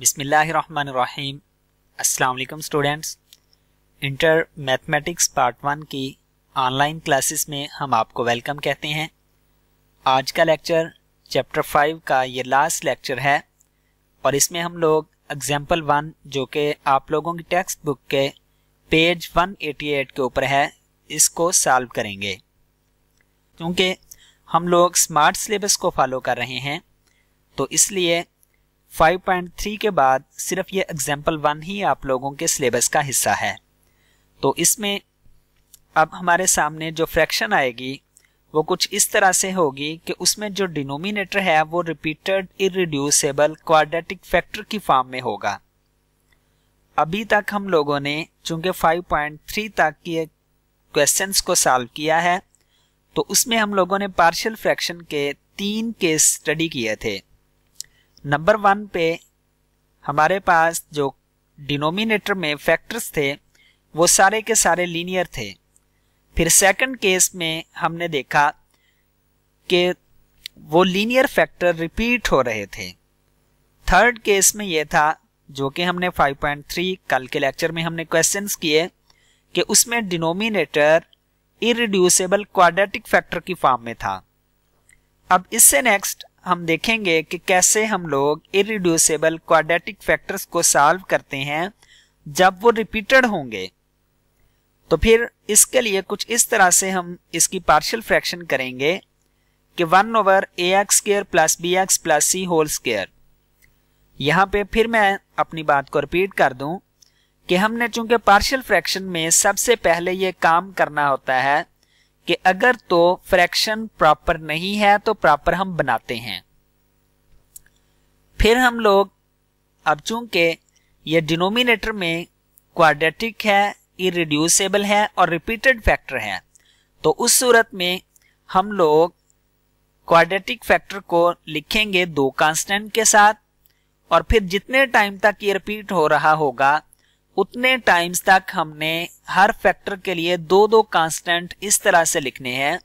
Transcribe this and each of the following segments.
बिसमीम् अस्सलाम students inter mathematics part one की online classes में हम आपको वेलकम कहते हैं आज का लेक्चर चैप्टर फाइव का ये लास्ट लेक्चर है और इसमें हम लोग एग्जाम्पल वन जो कि आप लोगों की टेक्स्ट बुक के पेज 188 के ऊपर है इसको सॉल्व करेंगे क्योंकि हम लोग स्मार्ट सिलेबस को फॉलो कर रहे हैं तो इसलिए 5.3 के बाद सिर्फ ये एग्जाम्पल वन ही आप लोगों के सिलेबस का हिस्सा है तो इसमें अब हमारे सामने जो फ्रैक्शन आएगी वो कुछ इस तरह से होगी कि उसमें जो डिनोमिनेटर है वो रिपीटेड इरिड्यूसेबल क्वाड्रेटिक फैक्टर की फॉर्म में होगा अभी तक हम लोगों ने चूंकि 5.3 तक के क्वेश्चंस को सॉल्व किया है तो उसमें हम लोगों ने पार्शियल फ्रैक्शन के तीन केस स्टडी किए थे नंबर वन पे हमारे पास जो डिनोमिनेटर में फैक्टर्स थे वो सारे के सारे लीनियर थे फिर सेकंड केस में हमने देखा कि वो लीनियर फैक्टर रिपीट हो रहे थे थर्ड केस में ये था जो कि हमने 5.3 कल के लेक्चर में हमने क्वेश्चन किए कि उसमें डिनोमिनेटर इरिड्यूसेबल क्वाड्रेटिक फैक्टर की फॉर्म में था अब इससे नेक्स्ट हम देखेंगे कि कैसे हम लोग इरिड्यूसेबल क्वाड्रेटिक फैक्टर्स को सॉल्व करते हैं जब वो रिपीटेड होंगे तो फिर इसके लिए कुछ इस तरह से हम इसकी पार्शियल फ्रैक्शन करेंगे कि one over a x square plus b x plus c whole square यहाँ पे फिर मैं अपनी बात को रिपीट कर दूं कि हमने चूंकि पार्शियल फ्रैक्शन में सबसे पहले ये काम करना होता है कि अगर तो फ्रैक्शन प्रॉपर नहीं है तो प्रॉपर हम बनाते हैं फिर हम लोग अब चूंकि ये डिनोमिनेटर में क्वाड्रेटिक है इरिड्यूसेबल है और रिपीटेड फैक्टर है तो उस सूरत में हम लोग क्वाड्रेटिक फैक्टर को लिखेंगे दो कांस्टेंट के साथ और फिर जितने टाइम तक ये रिपीट हो रहा होगा उतने टाइम्स तक हमने हर फैक्टर के लिए दो दो कांस्टेंट इस तरह से लिखने हैं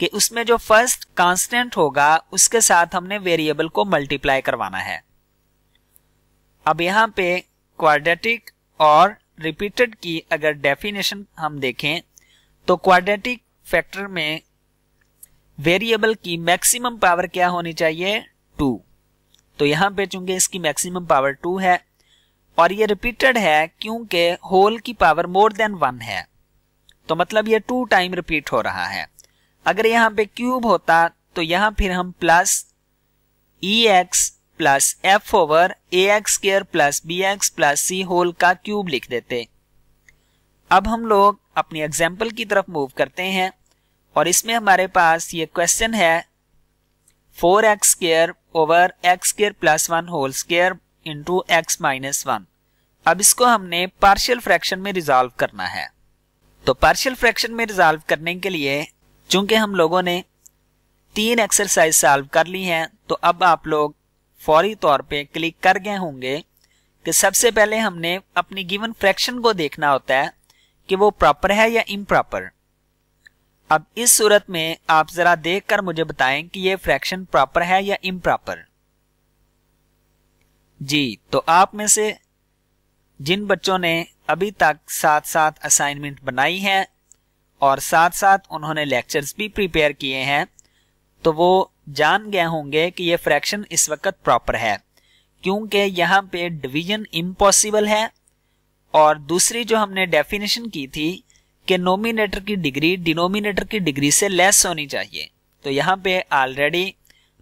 कि उसमें जो फर्स्ट कांस्टेंट होगा उसके साथ हमने वेरिएबल को मल्टीप्लाई करवाना है अब यहां पे क्वाड्रेटिक और रिपीटेड की अगर डेफिनेशन हम देखें तो क्वाड्रेटिक फैक्टर में वेरिएबल की मैक्सिमम पावर क्या होनी चाहिए टू तो यहां पे चूंकि इसकी मैक्सिमम पावर टू है और ये रिपीटेड है क्योंकि होल की पावर मोर देन वन है तो मतलब ये टू टाइम रिपीट हो रहा है अगर यहाँ पे क्यूब होता तो यहाँ फिर हम plus e x plus f over a x square plus b x plus c whole का क्यूब लिख देते अब हम लोग अपनी एग्जाम्पल की तरफ मूव करते हैं और इसमें हमारे पास ये क्वेश्चन है four x square over x square plus one whole square into x minus one अब इसको हमने पार्शियल फ्रैक्शन में रिजॉल्व करना है तो पार्शियल फ्रैक्शन में रिजॉल्व करने के लिए चूंकि हम लोगों ने तीन एक्सरसाइज सॉल्व कर ली हैं तो अब आप लोग फौरी तौर पे क्लिक कर गए होंगे कि सबसे पहले हमने अपनी गिवन फ्रैक्शन को देखना होता है कि वो प्रॉपर है या इम्प्रॉपर अब इस सूरत में आप ज़रा देखकर मुझे बताएं कि ये फ्रैक्शन प्रॉपर है या इम्प्रॉपर जी तो आप में से जिन बच्चों ने अभी तक साथ साथ असाइनमेंट बनाई है और साथ साथ उन्होंने लेक्चर्स भी प्रिपेयर किए हैं तो वो जान गए होंगे कि ये फ्रैक्शन इस वक्त प्रॉपर है क्योंकि यहाँ पे डिवीजन इम्पॉसिबल है और दूसरी जो हमने डेफिनेशन की थी कि नोमिनेटर की डिग्री डिनोमिनेटर की डिग्री से लेस होनी चाहिए तो यहाँ पे ऑलरेडी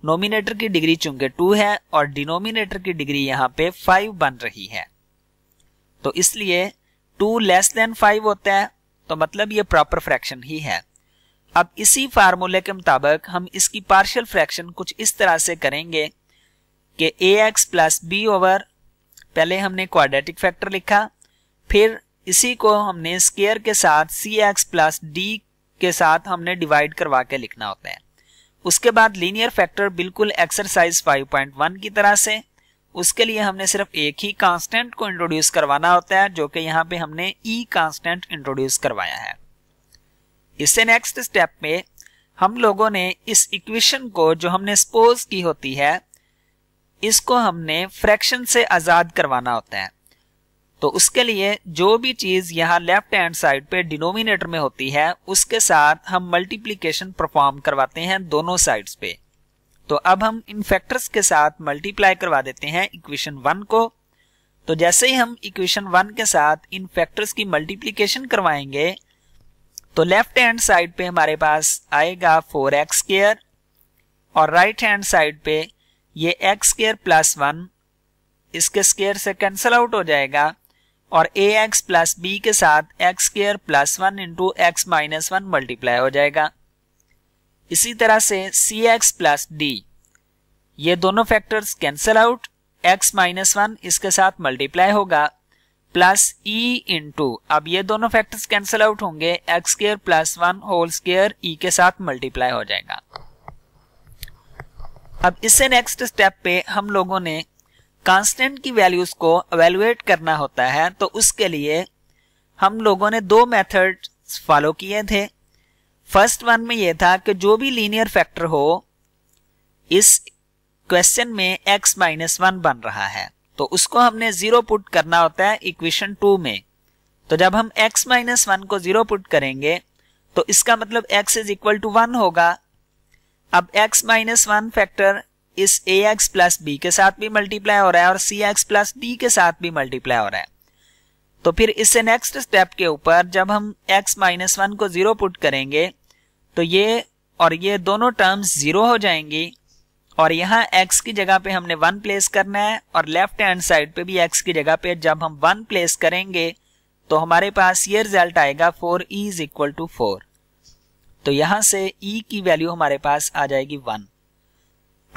नोमिनेटर की डिग्री चूंकि टू है और डिनोमिनेटर की डिग्री यहाँ पे फाइव बन रही है तो इसलिए टू लेस देन फाइव होता है तो मतलब ये प्रॉपर फ्रैक्शन ही है अब इसी फार्मूले के मुताबिक हम इसकी पार्शियल फ्रैक्शन कुछ इस तरह से करेंगे कि a x plus b over पहले हमने क्वाड्रेटिक फैक्टर लिखा फिर इसी को हमने स्केयर के साथ सी एक्स प्लस डी के साथ हमने डिवाइड करवा के लिखना होता है उसके बाद लीनियर फैक्टर बिल्कुल एक्सरसाइज 5.1 की तरह से उसके लिए हमने सिर्फ एक ही कांस्टेंट को इंट्रोड्यूस करवाना होता है जो कि यहाँ पे हमने ई कांस्टेंट इंट्रोड्यूस करवाया है इससे नेक्स्ट स्टेप में हम लोगों ने इस इक्वेशन को जो हमने सपोज की होती है इसको हमने फ्रैक्शन से आजाद करवाना होता है तो उसके लिए जो भी चीज यहाँ लेफ्ट हैंड साइड पे डिनोमिनेटर में होती है उसके साथ हम मल्टीप्लीकेशन परफॉर्म करवाते हैं दोनों साइड्स पे तो अब हम इन फैक्टर्स के साथ मल्टीप्लाई करवा देते हैं इक्वेशन वन को तो जैसे ही हम इक्वेशन वन के साथ इन फैक्टर्स की मल्टीप्लीकेशन करवाएंगे तो लेफ्ट हैंड साइड पे हमारे पास आएगा फोर एक्स स्केयर और राइट हैंड साइड पे ये एक्स स्केयर प्लस वन इसके स्केयर से कैंसिल आउट हो जाएगा और ए एक्स प्लस बी के साथ x square plus one into x minus one multiply हो जाएगा इसी तरह से सी एक्स प्लस डी ये दोनों factors cancel out x minus one इसके साथ मल्टीप्लाई होगा प्लस ई इंटू अब ये दोनों फैक्टर्स कैंसल आउट होंगे x square plus one whole square e के साथ मल्टीप्लाई हो जाएगा अब इससे नेक्स्ट स्टेप पे हम लोगों ने कांस्टेंट की वैल्यूज को अवेलुएट करना होता है तो उसके लिए हम लोगों ने दो मेथड फॉलो किए थे फर्स्ट वन में यह था कि जो भी लीनियर फैक्टर हो इस क्वेश्चन में x माइनस वन बन रहा है तो उसको हमने जीरो पुट करना होता है इक्वेशन टू में तो जब हम x माइनस वन को जीरो पुट करेंगे तो इसका मतलब x is equal to one होगा अब x माइनस वन फैक्टर इस ए एक्स प्लस बी के साथ भी मल्टीप्लाई हो रहा है और सी एक्स प्लस डी के साथ भी मल्टीप्लाई हो रहा है तो फिर इससे नेक्स्ट स्टेप के ऊपर जब हम x माइनस वन को जीरो पुट करेंगे तो ये और ये दोनों टर्म्स जीरो हो जाएंगी और यहाँ x की जगह पे हमने वन प्लेस करना है और लेफ्ट हैंड साइड पे भी x की जगह पे जब हम वन प्लेस करेंगे तो हमारे पास ये रिजल्ट आएगा four e is equal to four तो यहां से e की वैल्यू हमारे पास आ जाएगी वन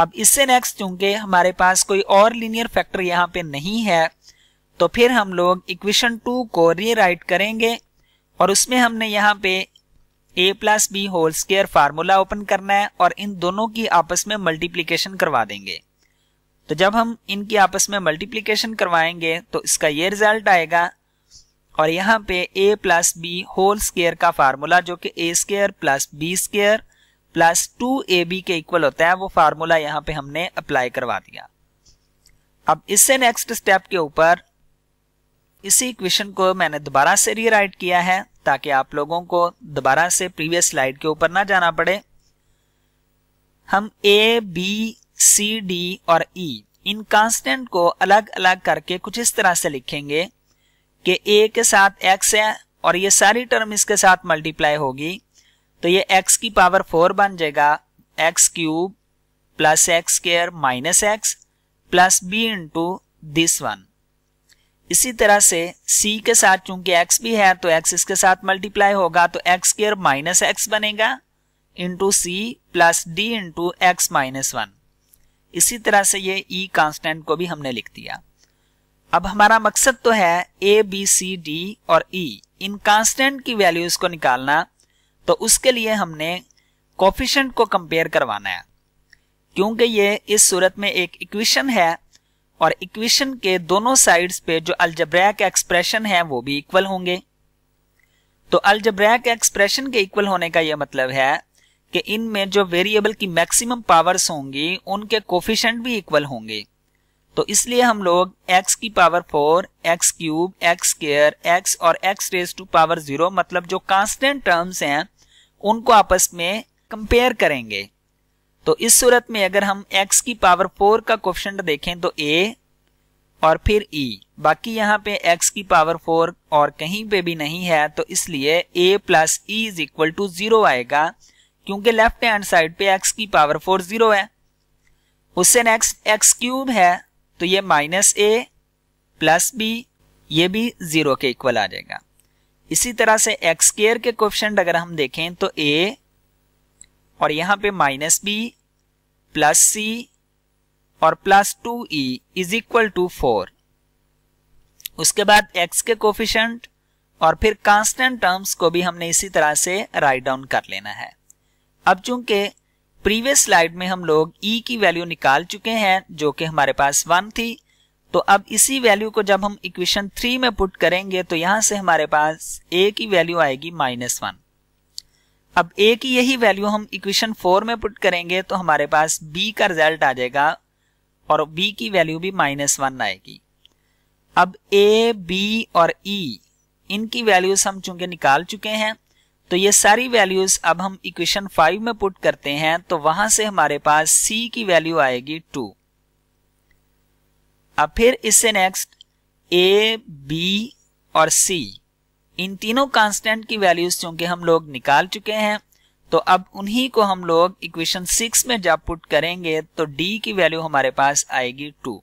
अब इससे नेक्स्ट चूंकि हमारे पास कोई और लीनियर फैक्टर यहाँ पे नहीं है तो फिर हम लोग इक्वेशन टू को रीराइट करेंगे और उसमें हमने यहाँ पे a plus b whole square formula open करना है और इन दोनों की आपस में मल्टीप्लीकेशन करवा देंगे तो जब हम इनकी आपस में मल्टीप्लीकेशन करवाएंगे तो इसका ये रिजल्ट आएगा और यहाँ पे a plus b whole square का फार्मूला जो कि a square plus b square plus two a b के इक्वल होता है वो फार्मूला यहाँ पे हमने अप्लाई करवा दिया अब इससे नेक्स्ट स्टेप के ऊपर इसी इक्वेशन को मैंने दोबारा से रीराइट किया है ताकि आप लोगों को दोबारा से प्रीवियस स्लाइड के ऊपर ना जाना पड़े हम ए बी सी डी और ई e, इन कांस्टेंट को अलग अलग करके कुछ इस तरह से लिखेंगे कि ए के साथ एक्स है और ये सारी टर्म इसके साथ मल्टीप्लाई होगी तो ये x की पावर फोर बन जाएगा x cube plus x square minus x plus b into this one इसी तरह से c के साथ चूंकि x भी है तो x इसके साथ मल्टीप्लाई होगा तो एक्स स्केयर माइनस एक्स बनेगा into c plus d into x minus one इसी तरह से ये ई e कांस्टेंट को भी हमने लिख दिया अब हमारा मकसद तो है ए बी सी डी और ई e. इन कांस्टेंट की वैल्यूज को निकालना तो उसके लिए हमने कॉफिशेंट को कंपेयर करवाना है क्योंकि ये इस सूरत में एक इक्वेशन है और इक्वेशन के दोनों साइड्स पे जो अल्जब्रैक एक्सप्रेशन है वो भी इक्वल होंगे तो अल्जब्रैक एक्सप्रेशन के इक्वल होने का ये मतलब है कि इनमें जो वेरिएबल की मैक्सिमम पावर्स होंगी उनके कोफिशेंट भी इक्वल होंगे तो इसलिए हम लोग x की power four x cube x square x और x raise to power zero मतलब जो कांस्टेंट टर्म्स हैं उनको आपस में कंपेयर करेंगे तो इस सूरत में अगर हम x की पावर फोर का क्वेश्चन देखें तो a और फिर e बाकी यहाँ पे x की पावर फोर और कहीं पे भी नहीं है तो इसलिए a plus e is equal to zero आएगा क्योंकि लेफ्ट हैंड साइड पे x की पावर फोर जीरो है उससे नेक्स्ट एक्स क्यूब है तो ये माइनस ए प्लस बी ये भी जीरो के इक्वल आ जाएगा इसी तरह से एक्स केयर के क्वेश्चन अगर हम देखें तो ए और यहां पे माइनस बी प्लस सी और plus two e is equal to four उसके बाद एक्स के कोफिशंट और फिर कांस्टेंट टर्म्स को भी हमने इसी तरह से राइट डाउन कर लेना है अब चूंकि प्रीवियस स्लाइड में हम लोग ई e की वैल्यू निकाल चुके हैं जो कि हमारे पास वन थी तो अब इसी वैल्यू को जब हम इक्वेशन थ्री में पुट करेंगे तो यहां से हमारे पास ए की वैल्यू आएगी माइनस वन अब ए की यही वैल्यू हम इक्वेशन फोर में पुट करेंगे तो हमारे पास बी का रिजल्ट आ जाएगा और बी की वैल्यू भी माइनस वन आएगी अब ए बी और ई e, इनकी वैल्यूज हम चूंकि निकाल चुके हैं तो ये सारी वैल्यूज अब हम इक्वेशन फाइव में पुट करते हैं तो वहां से हमारे पास सी की वैल्यू आएगी टू अब फिर इससे नेक्स्ट ए बी और सी इन तीनों कांस्टेंट की वैल्यूज चूंकि हम लोग निकाल चुके हैं तो अब उन्हीं को हम लोग इक्वेशन सिक्स में जब पुट करेंगे तो डी की वैल्यू हमारे पास आएगी टू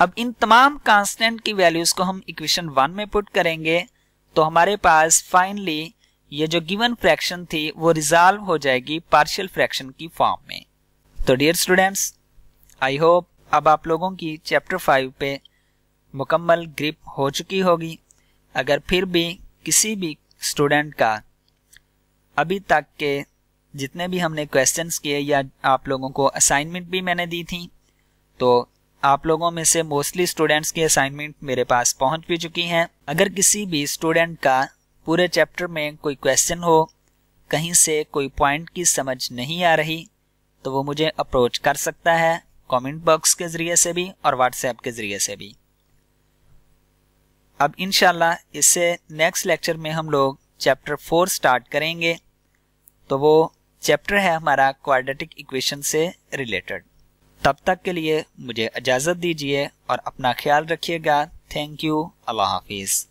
अब इन तमाम कांस्टेंट की वैल्यूज को हम इक्वेशन वन में पुट करेंगे तो हमारे पास फाइनली ये जो गिवन फ्रैक्शन थी वो रिजॉल्व हो जाएगी पार्शियल फ्रैक्शन की फॉर्म में तो डियर स्टूडेंट्स आई होप अब आप लोगों की चैप्टर फाइव पे मुकम्मल ग्रिप हो चुकी होगी अगर फिर भी किसी भी स्टूडेंट का अभी तक के जितने भी हमने क्वेश्चंस किए या आप लोगों को असाइनमेंट भी मैंने दी थी तो आप लोगों में से मोस्टली स्टूडेंट्स की असाइनमेंट मेरे पास पहुंच भी चुकी हैं अगर किसी भी स्टूडेंट का पूरे चैप्टर में कोई क्वेश्चन हो कहीं से कोई पॉइंट की समझ नहीं आ रही तो वो मुझे अप्रोच कर सकता है कमेंट बॉक्स के ज़रिए से भी और व्हाट्सएप के ज़रिए से भी अब इन इससे नेक्स्ट लेक्चर में हम लोग चैप्टर फोर स्टार्ट करेंगे तो वो चैप्टर है हमारा क्वाड्रेटिक इक्वेशन से रिलेटेड तब तक के लिए मुझे इजाज़त दीजिए और अपना ख्याल रखिएगा थैंक यू अल्लाह हाफिज़